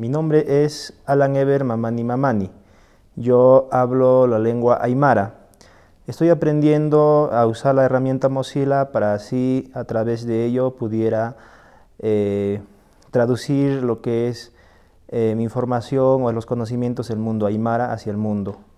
Mi nombre es Alan Eber Mamani Mamani. Yo hablo la lengua aymara. Estoy aprendiendo a usar la herramienta Mozilla para así a través de ello pudiera eh, traducir lo que es eh, mi información o los conocimientos del mundo aymara hacia el mundo.